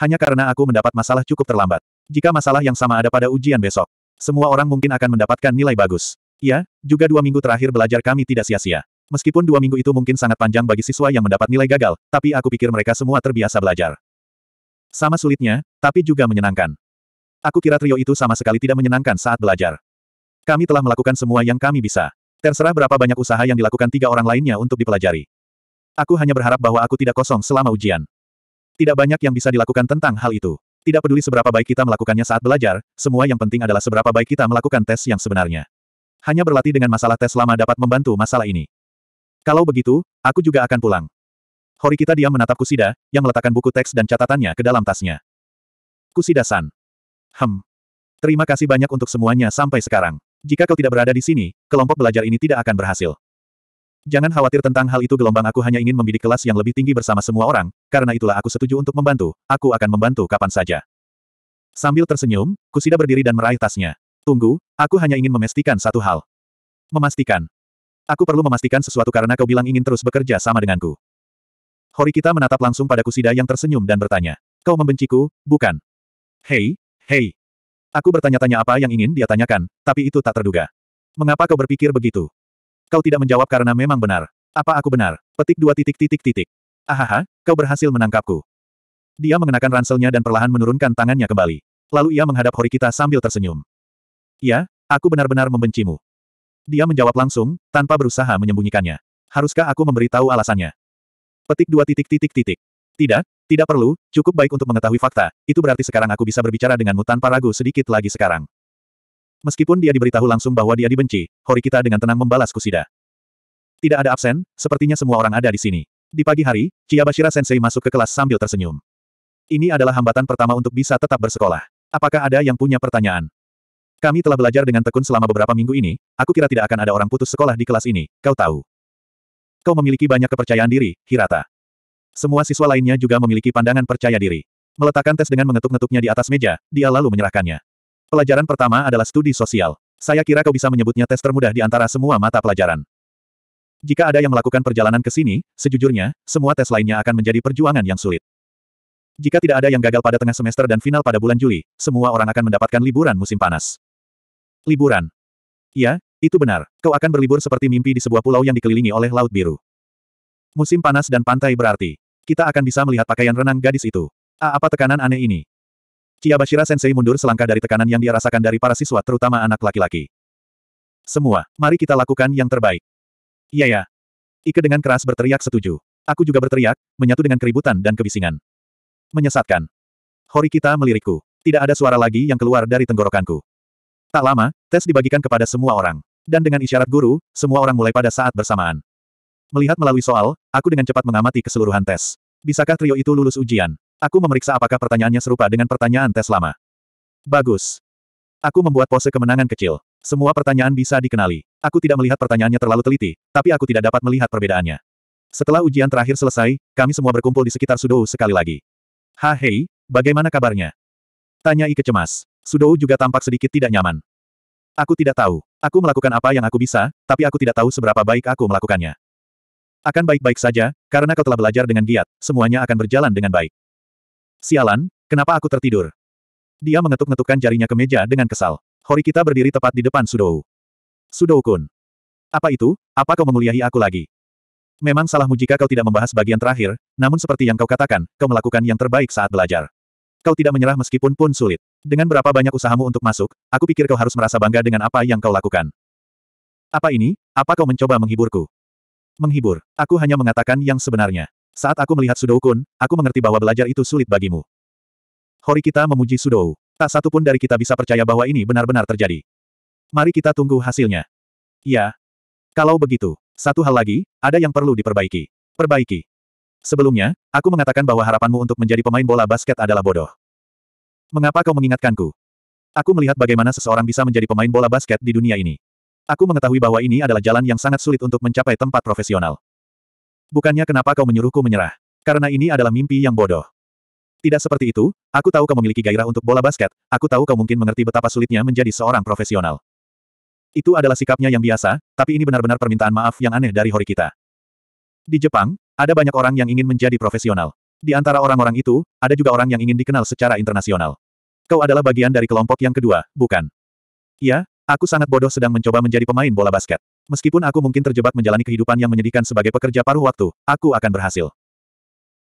Hanya karena aku mendapat masalah cukup terlambat. Jika masalah yang sama ada pada ujian besok, semua orang mungkin akan mendapatkan nilai bagus. Ya, juga dua minggu terakhir belajar kami tidak sia-sia. Meskipun dua minggu itu mungkin sangat panjang bagi siswa yang mendapat nilai gagal, tapi aku pikir mereka semua terbiasa belajar. Sama sulitnya, tapi juga menyenangkan. Aku kira trio itu sama sekali tidak menyenangkan saat belajar. Kami telah melakukan semua yang kami bisa. Terserah berapa banyak usaha yang dilakukan tiga orang lainnya untuk dipelajari. Aku hanya berharap bahwa aku tidak kosong selama ujian. Tidak banyak yang bisa dilakukan tentang hal itu. Tidak peduli seberapa baik kita melakukannya saat belajar, semua yang penting adalah seberapa baik kita melakukan tes yang sebenarnya. Hanya berlatih dengan masalah tes lama dapat membantu masalah ini. Kalau begitu, aku juga akan pulang. Hori kita diam menatap Kusida, yang meletakkan buku teks dan catatannya ke dalam tasnya. Kusida-san. Hem. Terima kasih banyak untuk semuanya sampai sekarang. Jika kau tidak berada di sini, kelompok belajar ini tidak akan berhasil. Jangan khawatir tentang hal itu gelombang aku hanya ingin membidik kelas yang lebih tinggi bersama semua orang, karena itulah aku setuju untuk membantu, aku akan membantu kapan saja. Sambil tersenyum, Kusida berdiri dan meraih tasnya. Tunggu, aku hanya ingin memastikan satu hal. Memastikan. Aku perlu memastikan sesuatu karena kau bilang ingin terus bekerja sama denganku. Hori kita menatap langsung pada Kusida yang tersenyum dan bertanya. Kau membenciku, bukan? Hei, hei. Aku bertanya-tanya apa yang ingin dia tanyakan, tapi itu tak terduga. Mengapa kau berpikir begitu? Kau tidak menjawab karena memang benar. Apa aku benar? Petik dua titik titik titik. Ahaha, kau berhasil menangkapku. Dia mengenakan ranselnya dan perlahan menurunkan tangannya kembali. Lalu ia menghadap Horikita sambil tersenyum. Ya, aku benar-benar membencimu. Dia menjawab langsung, tanpa berusaha menyembunyikannya. Haruskah aku memberitahu alasannya? Petik dua titik titik titik. Tidak, tidak perlu, cukup baik untuk mengetahui fakta, itu berarti sekarang aku bisa berbicara denganmu tanpa ragu sedikit lagi sekarang. Meskipun dia diberitahu langsung bahwa dia dibenci, Horikita dengan tenang membalas Kusida. Tidak ada absen, sepertinya semua orang ada di sini. Di pagi hari, Chiyabashira Sensei masuk ke kelas sambil tersenyum. Ini adalah hambatan pertama untuk bisa tetap bersekolah. Apakah ada yang punya pertanyaan? Kami telah belajar dengan tekun selama beberapa minggu ini, aku kira tidak akan ada orang putus sekolah di kelas ini, kau tahu. Kau memiliki banyak kepercayaan diri, Hirata. Semua siswa lainnya juga memiliki pandangan percaya diri. Meletakkan tes dengan mengetuk-ngetuknya di atas meja, dia lalu menyerahkannya. Pelajaran pertama adalah studi sosial. Saya kira kau bisa menyebutnya tes termudah di antara semua mata pelajaran. Jika ada yang melakukan perjalanan ke sini, sejujurnya, semua tes lainnya akan menjadi perjuangan yang sulit. Jika tidak ada yang gagal pada tengah semester dan final pada bulan Juli, semua orang akan mendapatkan liburan musim panas. Liburan. Ya, itu benar. Kau akan berlibur seperti mimpi di sebuah pulau yang dikelilingi oleh laut biru. Musim panas dan pantai berarti. Kita akan bisa melihat pakaian renang gadis itu. Ah, apa tekanan aneh ini? bashira Sensei mundur selangkah dari tekanan yang dia rasakan dari para siswa terutama anak laki-laki. Semua, mari kita lakukan yang terbaik. Iya ya. Ike dengan keras berteriak setuju. Aku juga berteriak, menyatu dengan keributan dan kebisingan. Menyesatkan. Hori kita melirikku. Tidak ada suara lagi yang keluar dari tenggorokanku. Tak lama, tes dibagikan kepada semua orang. Dan dengan isyarat guru, semua orang mulai pada saat bersamaan. Melihat melalui soal, aku dengan cepat mengamati keseluruhan tes. Bisakah trio itu lulus ujian? Aku memeriksa apakah pertanyaannya serupa dengan pertanyaan tes lama. Bagus. Aku membuat pose kemenangan kecil. Semua pertanyaan bisa dikenali. Aku tidak melihat pertanyaannya terlalu teliti, tapi aku tidak dapat melihat perbedaannya. Setelah ujian terakhir selesai, kami semua berkumpul di sekitar Sudou sekali lagi. Ha hei, bagaimana kabarnya? Tanya Ike cemas. Sudou juga tampak sedikit tidak nyaman. Aku tidak tahu. Aku melakukan apa yang aku bisa, tapi aku tidak tahu seberapa baik aku melakukannya. Akan baik-baik saja, karena kau telah belajar dengan giat, semuanya akan berjalan dengan baik. Sialan, kenapa aku tertidur? Dia mengetuk-ngetukkan jarinya ke meja dengan kesal. Hori kita berdiri tepat di depan Sudou. Sudou-kun. Apa itu, apa kau memuliahi aku lagi? Memang salahmu jika kau tidak membahas bagian terakhir, namun seperti yang kau katakan, kau melakukan yang terbaik saat belajar. Kau tidak menyerah meskipun pun sulit. Dengan berapa banyak usahamu untuk masuk, aku pikir kau harus merasa bangga dengan apa yang kau lakukan. Apa ini? Apa kau mencoba menghiburku? Menghibur. Aku hanya mengatakan yang sebenarnya. Saat aku melihat Kun, aku mengerti bahwa belajar itu sulit bagimu. Hori kita memuji Sudou. Tak satu pun dari kita bisa percaya bahwa ini benar-benar terjadi. Mari kita tunggu hasilnya. Ya. Kalau begitu, satu hal lagi, ada yang perlu diperbaiki. Perbaiki. Sebelumnya, aku mengatakan bahwa harapanmu untuk menjadi pemain bola basket adalah bodoh. Mengapa kau mengingatkanku? Aku melihat bagaimana seseorang bisa menjadi pemain bola basket di dunia ini. Aku mengetahui bahwa ini adalah jalan yang sangat sulit untuk mencapai tempat profesional. Bukannya kenapa kau menyuruhku menyerah. Karena ini adalah mimpi yang bodoh. Tidak seperti itu, aku tahu kau memiliki gairah untuk bola basket, aku tahu kau mungkin mengerti betapa sulitnya menjadi seorang profesional. Itu adalah sikapnya yang biasa, tapi ini benar-benar permintaan maaf yang aneh dari Hori kita. Di Jepang, ada banyak orang yang ingin menjadi profesional. Di antara orang-orang itu, ada juga orang yang ingin dikenal secara internasional. Kau adalah bagian dari kelompok yang kedua, bukan? Iya. aku sangat bodoh sedang mencoba menjadi pemain bola basket. Meskipun aku mungkin terjebak menjalani kehidupan yang menyedihkan sebagai pekerja paruh waktu, aku akan berhasil.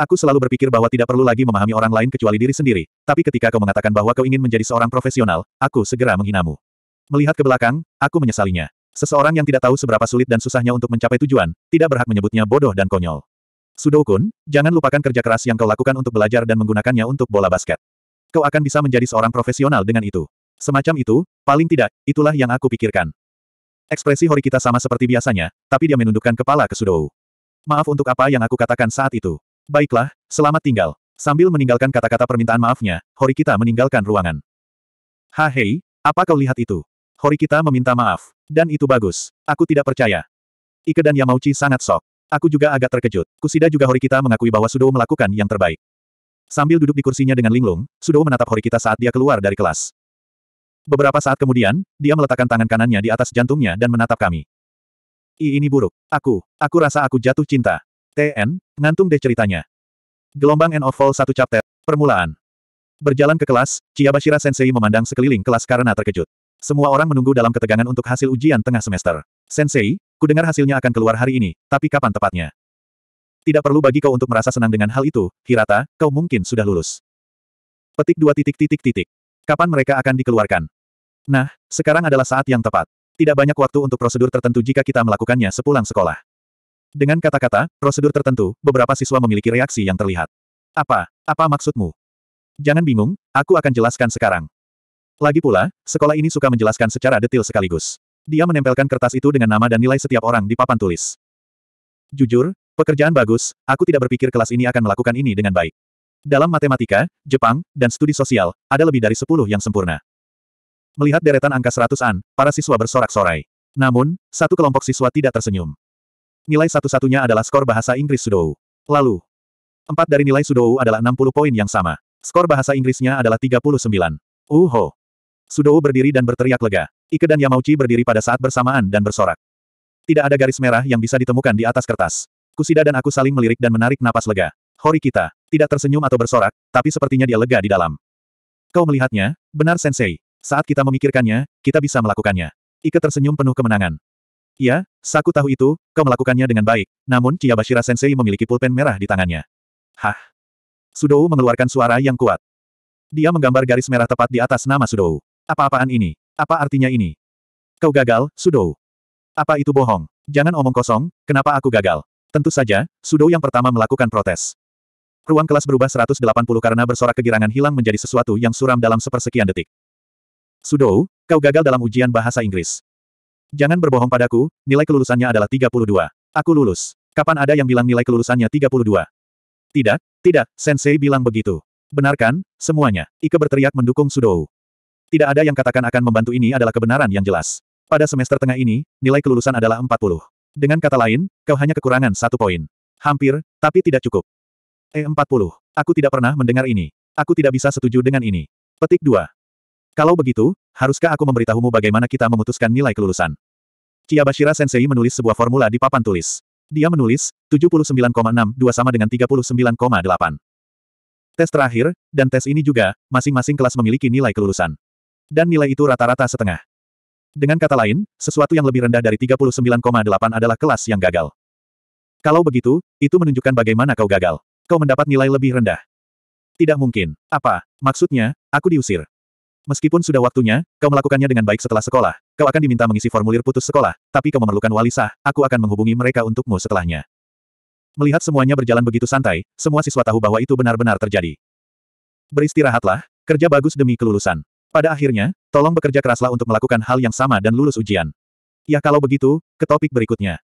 Aku selalu berpikir bahwa tidak perlu lagi memahami orang lain kecuali diri sendiri, tapi ketika kau mengatakan bahwa kau ingin menjadi seorang profesional, aku segera menghinamu. Melihat ke belakang, aku menyesalinya. Seseorang yang tidak tahu seberapa sulit dan susahnya untuk mencapai tujuan, tidak berhak menyebutnya bodoh dan konyol. Sudokun, jangan lupakan kerja keras yang kau lakukan untuk belajar dan menggunakannya untuk bola basket. Kau akan bisa menjadi seorang profesional dengan itu. Semacam itu, paling tidak, itulah yang aku pikirkan. Ekspresi Horikita sama seperti biasanya, tapi dia menundukkan kepala ke Sudou. Maaf untuk apa yang aku katakan saat itu. Baiklah, selamat tinggal. Sambil meninggalkan kata-kata permintaan maafnya, Horikita meninggalkan ruangan. Hahei, apa kau lihat itu? Horikita meminta maaf. Dan itu bagus. Aku tidak percaya. Ike dan Yamauchi sangat sok. Aku juga agak terkejut. Kusida juga Horikita mengakui bahwa Sudou melakukan yang terbaik. Sambil duduk di kursinya dengan linglung, Sudou menatap Horikita saat dia keluar dari kelas. Beberapa saat kemudian, dia meletakkan tangan kanannya di atas jantungnya dan menatap kami. I ini buruk. Aku, aku rasa aku jatuh cinta. TN, ngantung deh ceritanya. Gelombang End of Fall 1 Chapter, Permulaan. Berjalan ke kelas, Chiyabashira Sensei memandang sekeliling kelas karena terkejut. Semua orang menunggu dalam ketegangan untuk hasil ujian tengah semester. Sensei, ku dengar hasilnya akan keluar hari ini, tapi kapan tepatnya? Tidak perlu bagi kau untuk merasa senang dengan hal itu, Hirata, kau mungkin sudah lulus. Petik dua titik titik titik kapan mereka akan dikeluarkan. Nah, sekarang adalah saat yang tepat. Tidak banyak waktu untuk prosedur tertentu jika kita melakukannya sepulang sekolah. Dengan kata-kata, prosedur tertentu, beberapa siswa memiliki reaksi yang terlihat. Apa? Apa maksudmu? Jangan bingung, aku akan jelaskan sekarang. Lagi pula, sekolah ini suka menjelaskan secara detil sekaligus. Dia menempelkan kertas itu dengan nama dan nilai setiap orang di papan tulis. Jujur, pekerjaan bagus, aku tidak berpikir kelas ini akan melakukan ini dengan baik. Dalam matematika, Jepang, dan studi sosial, ada lebih dari sepuluh yang sempurna. Melihat deretan angka seratusan, para siswa bersorak-sorai. Namun, satu kelompok siswa tidak tersenyum. Nilai satu-satunya adalah skor bahasa Inggris Sudou. Lalu, empat dari nilai Sudou adalah 60 poin yang sama. Skor bahasa Inggrisnya adalah 39. Uho. Sudou berdiri dan berteriak lega. Ike dan Yamauchi berdiri pada saat bersamaan dan bersorak. Tidak ada garis merah yang bisa ditemukan di atas kertas. Kusida dan aku saling melirik dan menarik napas lega. Hori kita tidak tersenyum atau bersorak, tapi sepertinya dia lega di dalam. Kau melihatnya, benar Sensei. Saat kita memikirkannya, kita bisa melakukannya. Ike tersenyum penuh kemenangan. Ya, Saku tahu itu, kau melakukannya dengan baik, namun Chiyabashira Sensei memiliki pulpen merah di tangannya. Hah? Sudou mengeluarkan suara yang kuat. Dia menggambar garis merah tepat di atas nama Sudou. Apa-apaan ini? Apa artinya ini? Kau gagal, Sudou. Apa itu bohong? Jangan omong kosong, kenapa aku gagal? Tentu saja, Sudou yang pertama melakukan protes. Ruang kelas berubah 180 karena bersorak kegirangan hilang menjadi sesuatu yang suram dalam sepersekian detik. Sudou, kau gagal dalam ujian bahasa Inggris. Jangan berbohong padaku, nilai kelulusannya adalah 32. Aku lulus. Kapan ada yang bilang nilai kelulusannya 32? Tidak, tidak, Sensei bilang begitu. Benarkan, semuanya. Ike berteriak mendukung Sudou. Tidak ada yang katakan akan membantu ini adalah kebenaran yang jelas. Pada semester tengah ini, nilai kelulusan adalah 40. Dengan kata lain, kau hanya kekurangan satu poin. Hampir, tapi tidak cukup. E40. Aku tidak pernah mendengar ini. Aku tidak bisa setuju dengan ini. Petik 2. Kalau begitu, haruskah aku memberitahumu bagaimana kita memutuskan nilai kelulusan? Kiyabashira Sensei menulis sebuah formula di papan tulis. Dia menulis, 79,62 sama dengan 39,8. Tes terakhir, dan tes ini juga, masing-masing kelas memiliki nilai kelulusan. Dan nilai itu rata-rata setengah. Dengan kata lain, sesuatu yang lebih rendah dari 39,8 adalah kelas yang gagal. Kalau begitu, itu menunjukkan bagaimana kau gagal kau mendapat nilai lebih rendah. Tidak mungkin. Apa? Maksudnya, aku diusir. Meskipun sudah waktunya, kau melakukannya dengan baik setelah sekolah. Kau akan diminta mengisi formulir putus sekolah, tapi kau memerlukan wali sah, aku akan menghubungi mereka untukmu setelahnya. Melihat semuanya berjalan begitu santai, semua siswa tahu bahwa itu benar-benar terjadi. Beristirahatlah, kerja bagus demi kelulusan. Pada akhirnya, tolong bekerja keraslah untuk melakukan hal yang sama dan lulus ujian. Ya kalau begitu, ke topik berikutnya.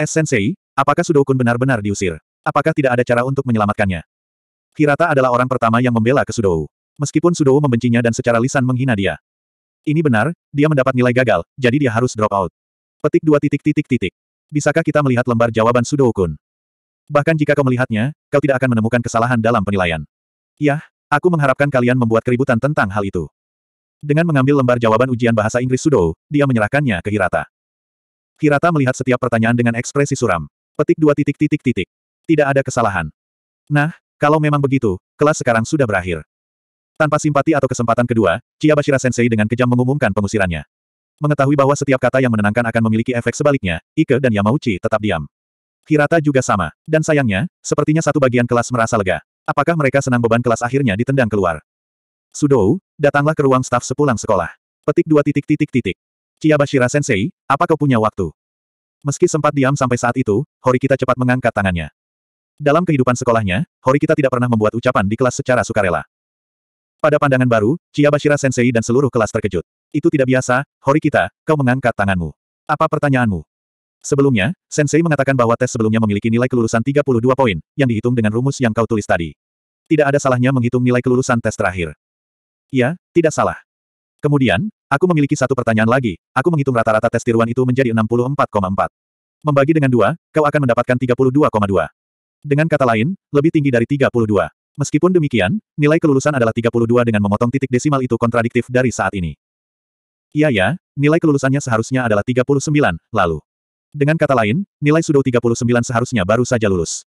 Es Sensei, apakah Sudokun benar-benar diusir? Apakah tidak ada cara untuk menyelamatkannya? Hirata adalah orang pertama yang membela Kesudou. Meskipun Sudou membencinya dan secara lisan menghina dia. Ini benar, dia mendapat nilai gagal, jadi dia harus drop out. Petik dua titik titik titik. Bisakah kita melihat lembar jawaban Sudou-kun? Bahkan jika kau melihatnya, kau tidak akan menemukan kesalahan dalam penilaian. Yah, aku mengharapkan kalian membuat keributan tentang hal itu. Dengan mengambil lembar jawaban ujian bahasa Inggris Sudou, dia menyerahkannya ke Hirata. Hirata melihat setiap pertanyaan dengan ekspresi suram. Petik dua titik titik titik. Tidak ada kesalahan. Nah, kalau memang begitu, kelas sekarang sudah berakhir. Tanpa simpati atau kesempatan kedua, Bashira Sensei dengan kejam mengumumkan pengusirannya. Mengetahui bahwa setiap kata yang menenangkan akan memiliki efek sebaliknya, Ike dan Yamauchi tetap diam. Hirata juga sama. Dan sayangnya, sepertinya satu bagian kelas merasa lega. Apakah mereka senang beban kelas akhirnya ditendang keluar? Sudou, datanglah ke ruang staf sepulang sekolah. Petik dua titik titik titik. Bashira Sensei, apa kau punya waktu? Meski sempat diam sampai saat itu, Horikita cepat mengangkat tangannya. Dalam kehidupan sekolahnya, Horikita tidak pernah membuat ucapan di kelas secara sukarela. Pada pandangan baru, Chiabashira Sensei dan seluruh kelas terkejut. Itu tidak biasa, Horikita, kau mengangkat tanganmu. Apa pertanyaanmu? Sebelumnya, Sensei mengatakan bahwa tes sebelumnya memiliki nilai kelulusan 32 poin, yang dihitung dengan rumus yang kau tulis tadi. Tidak ada salahnya menghitung nilai kelulusan tes terakhir. Ya, tidak salah. Kemudian, aku memiliki satu pertanyaan lagi, aku menghitung rata-rata tes tiruan itu menjadi 64,4. Membagi dengan dua, kau akan mendapatkan 32,2. Dengan kata lain, lebih tinggi dari 32. Meskipun demikian, nilai kelulusan adalah 32 dengan memotong titik desimal itu kontradiktif dari saat ini. Iya ya, nilai kelulusannya seharusnya adalah 39, lalu. Dengan kata lain, nilai sudo 39 seharusnya baru saja lulus.